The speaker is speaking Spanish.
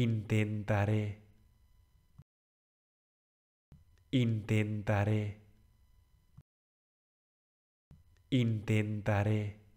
Intentaré. Intentaré. Intentaré.